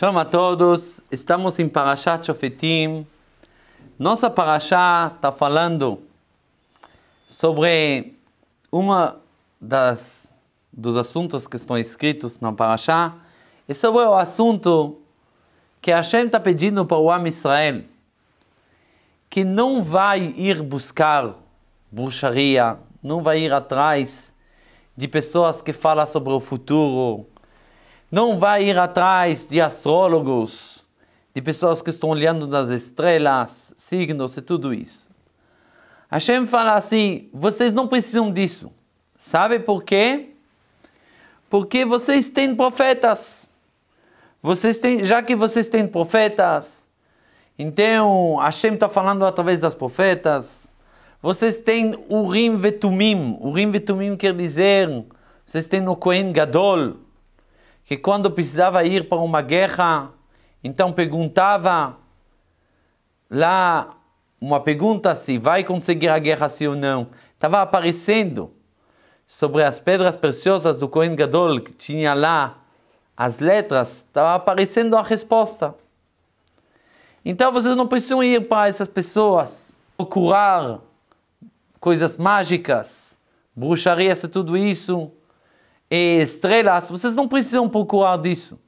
Shalom a todos, estamos em Parashat Shofetim. Nossa Parashat está falando sobre uma das dos assuntos que estão escritos na Parashat e sobre o assunto que Hashem está pedindo para o Am Israel que não vai ir buscar bruxaria, não vai ir atrás de pessoas que falam sobre o futuro, não vai ir atrás de astrólogos, de pessoas que estão olhando nas estrelas, signos e tudo isso. Hashem fala assim: vocês não precisam disso. Sabe por quê? Porque vocês têm profetas. Vocês têm, já que vocês têm profetas, então Hashem está falando através das profetas. Vocês têm Urim Vetumim. Urim Vetumim quer dizer, vocês têm o Kohen Gadol que quando precisava ir para uma guerra, então perguntava lá uma pergunta se vai conseguir a guerra sim ou não. Estava aparecendo sobre as pedras preciosas do Cohen Gadol, que tinha lá as letras, estava aparecendo a resposta. Então vocês não precisam ir para essas pessoas procurar coisas mágicas, bruxarias e tudo isso e estrelas, vocês não precisam procurar disso.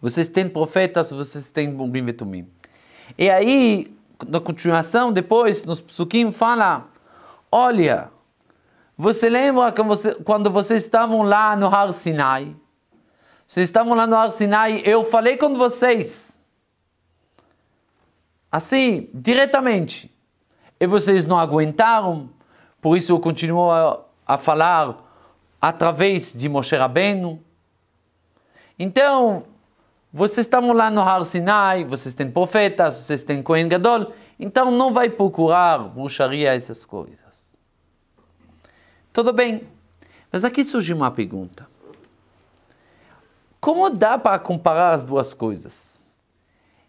Vocês têm profetas, vocês têm Urim Vetumim. E aí, na continuação, depois, nos psukim, fala: Olha, você lembra quando vocês estavam lá no Har Sinai? Vocês estavam lá no Har Sinai, eu falei com vocês. Assim, diretamente. E vocês não aguentaram, por isso eu continuo a, a falar através de Moshe Rabbeinu. Então, vocês estão lá no Har Sinai, vocês têm profetas, vocês têm Kohen Gadol, então não vai procurar bruxaria, essas coisas. Tudo bem, mas aqui surge uma pergunta. Como dá para comparar as duas coisas?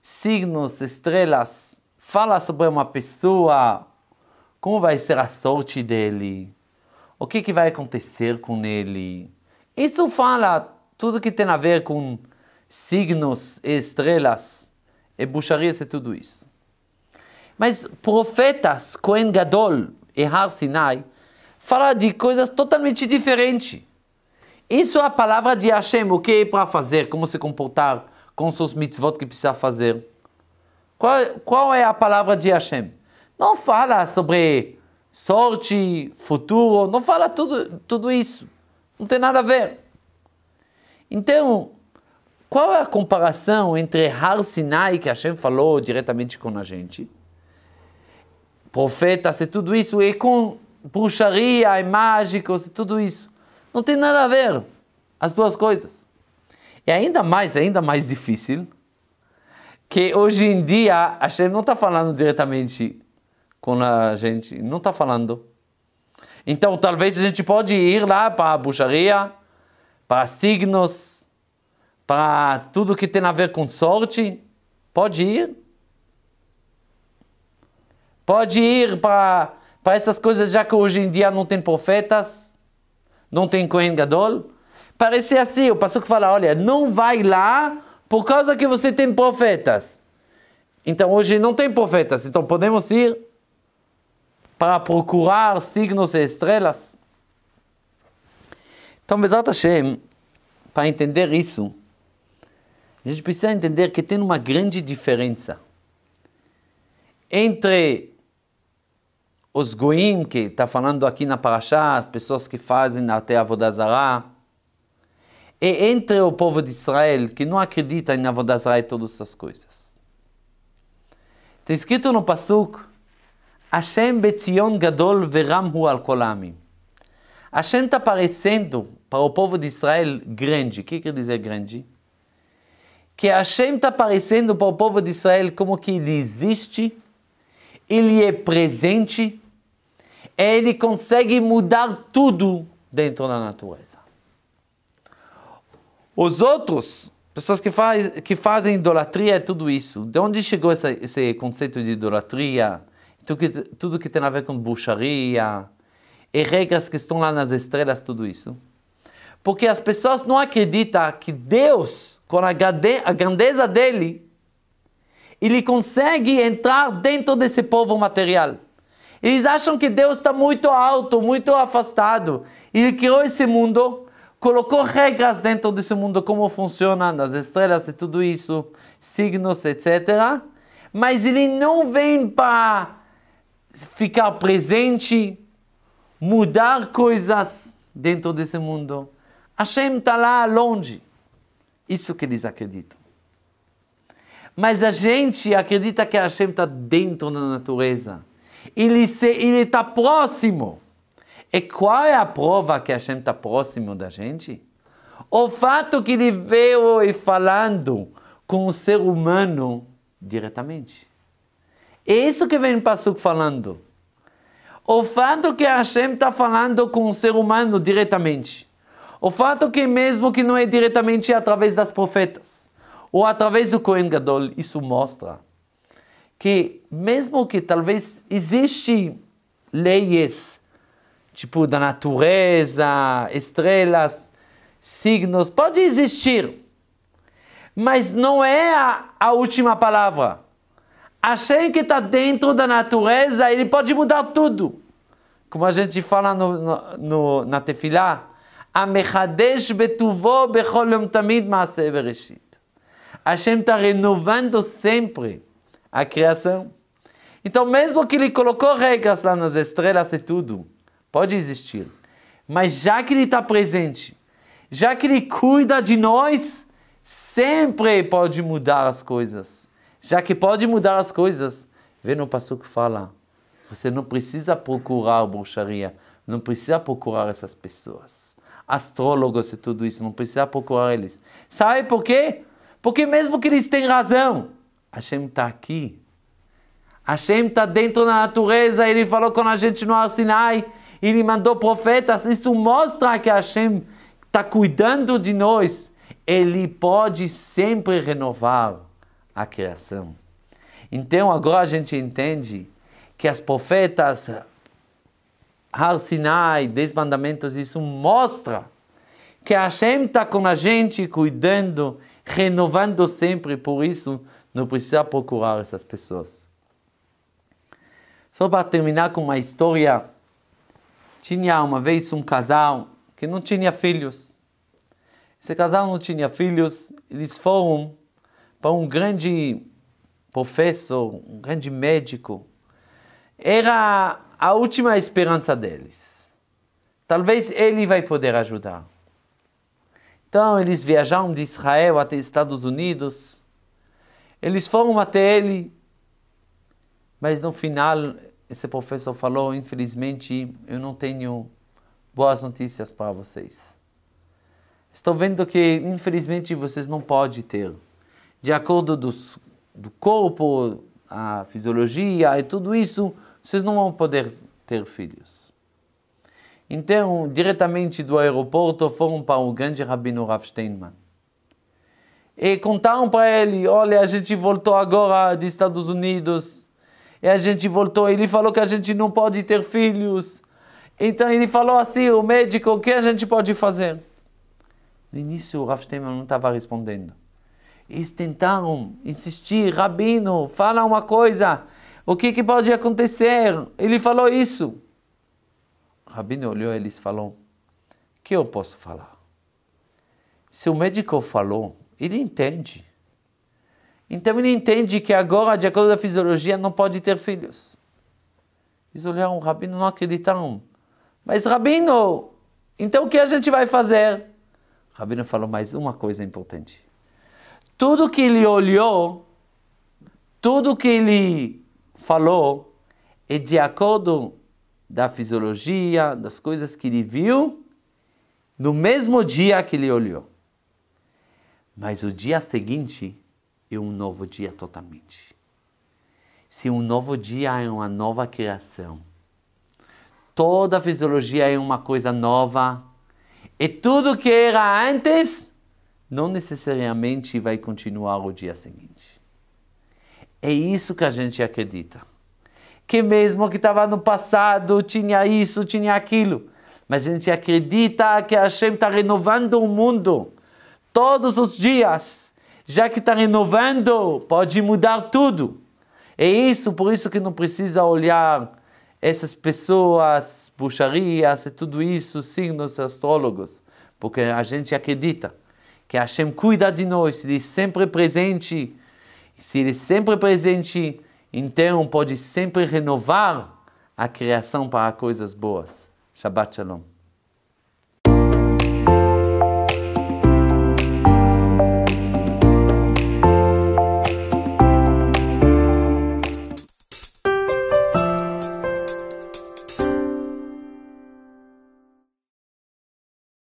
Signos, estrelas, fala sobre uma pessoa, como vai ser a sorte dele, o que, que vai acontecer com ele. Isso fala tudo que tem a ver com signos e estrelas e bruxarias e tudo isso. Mas profetas, Cohen Gadol e Har Sinai, fala de coisas totalmente diferentes. Isso é a palavra de Hashem, o que é para fazer, como se comportar com seus mitzvot que precisa fazer. Qual, qual é a palavra de Hashem? Não fala sobre sorte, futuro, não fala tudo, tudo isso. Não tem nada a ver. Então, qual é a comparação entre Har Sinai, que Hashem falou diretamente com a gente, profetas e tudo isso, e com bruxaria e mágicos e tudo isso? Não tem nada a ver as duas coisas. E é ainda mais, é ainda mais difícil, que hoje em dia Hashem não está falando diretamente com a gente. Não está falando. Então, talvez a gente pode ir lá para a bruxaria, para signos, para tudo que tem a ver com sorte. Pode ir. Pode ir para essas coisas, já que hoje em dia não tem profetas, não tem Kohen Gadol. Parece assim, o pastor que fala, olha, não vai lá por causa que você tem profetas. Então hoje não tem profetas, então podemos ir para procurar signos e estrelas. Então, Bezat Hashem, para entender isso, a gente precisa entender que tem uma grande diferença entre os goim, que está falando aqui na Parashá, pessoas que fazem até vodazara, e entre o povo de Israel, que não acredita em Avodazara e todas essas coisas. Está escrito no pasuk Hashem Betzion Gadol Veram Hu Alkolami. Hashem está parecendo para o povo de Israel grande. O que quer dizer grande? Que Hashem está parecendo para o povo de Israel como que ele existe, ele é presente, e é, ele consegue mudar tudo dentro da natureza. Os outros, pessoas que, faz, que fazem idolatria e é tudo isso, de onde chegou esse conceito de idolatria, tudo que, tem a ver com bruxaria, e regras que estão lá nas estrelas, tudo isso. Porque as pessoas não acreditam que Deus, com a grandeza dele, ele consegue entrar dentro desse povo material. Eles acham que Deus está muito alto, muito afastado. Ele criou esse mundo, colocou regras dentro desse mundo, como funciona, as estrelas e tudo isso, signos, etc. Mas ele não vem para ficar presente, mudar coisas dentro desse mundo. Hashem está lá longe. Isso que eles acreditam. Mas a gente acredita que Hashem está dentro da natureza. Ele está próximo. E qual é a prova que Hashem está próximo da gente? O fato que ele veio e falando com o ser humano diretamente. É isso que vem o Passuco falando. O fato que Hashem está falando com o ser humano diretamente. O fato que mesmo que não é diretamente é através das profetas. Ou através do Kohen Gadol, isso mostra que mesmo que talvez existem leis, tipo da natureza, estrelas, signos, pode existir. Mas não é a, a última palavra. Hashem que está dentro da natureza, ele pode mudar tudo. Como a gente fala no, no, no, na Tefilá, Amechadesh betuvo becholom tamid maaseh bereshit. Hashem está renovando sempre a criação. Então, mesmo que ele colocou regras lá nas estrelas e tudo, pode existir. Mas já que ele está presente, já que ele cuida de nós, sempre pode mudar as coisas já que pode mudar as coisas. Vê no passo que fala, você não precisa procurar bruxaria, não precisa procurar essas pessoas. Astrólogos e tudo isso, não precisa procurar eles. Sabe por quê? Porque mesmo que eles têm razão, Hashem está aqui. Hashem está dentro da natureza, ele falou com a gente no Arsinai, ele mandou profetas, isso mostra que Hashem está cuidando de nós. Ele pode sempre renovar a criação. Então agora a gente entende que as profetas, Har Sinai, Dez Mandamentos, isso mostra que Hashem está com a gente, cuidando, renovando sempre, por isso não precisa procurar essas pessoas. Só para terminar com uma história, tinha uma vez um casal que não tinha filhos. Esse casal não tinha filhos, eles foram para um grande professor, um grande médico, era a última esperança deles. Talvez ele vai poder ajudar. Então eles viajaram de Israel até Estados Unidos. Eles foram até ele, mas no final esse professor falou: infelizmente eu não tenho boas notícias para vocês. Estou vendo que infelizmente vocês não podem ter de acordo do do corpo, a fisiologia e tudo isso, vocês não vão poder ter filhos. Então, diretamente do aeroporto, foram para o grande Rabino Rav Steinman. E contaram para ele, olha, a gente voltou agora dos Estados Unidos. E a gente voltou, ele falou que a gente não pode ter filhos. Então ele falou assim, o médico, o que a gente pode fazer? No início o Rav Steinman não estava respondendo. Eles tentaram insistir, Rabino, fala uma coisa, o que, que pode acontecer? Ele falou isso. Rabino olhou eles e falou, o que eu posso falar? Se o médico falou, ele entende. Então ele entende que agora, de acordo com a fisiologia, não pode ter filhos. Eles olharam o Rabino não acreditaram. Mas Rabino, então o que a gente vai fazer? Rabino falou mais uma coisa importante. Tudo que ele olhou, tudo que ele falou, é de acordo da fisiologia, das coisas que ele viu, no mesmo dia que ele olhou. Mas o dia seguinte é um novo dia totalmente. Se um novo dia é uma nova criação, toda a fisiologia é uma coisa nova, e tudo que era antes não necessariamente vai continuar o dia seguinte. É isso que a gente acredita. Que mesmo que estava no passado, tinha isso, tinha aquilo. Mas a gente acredita que a Hashem está renovando o mundo todos os dias. Já que está renovando, pode mudar tudo. É isso, por isso que não precisa olhar essas pessoas, bruxarias e é tudo isso, signos astrólogos. Porque a gente acredita que Hashem cuida de nós, Ele é sempre presente. Se Ele é sempre presente, então pode sempre renovar a criação para coisas boas. Shabbat Shalom.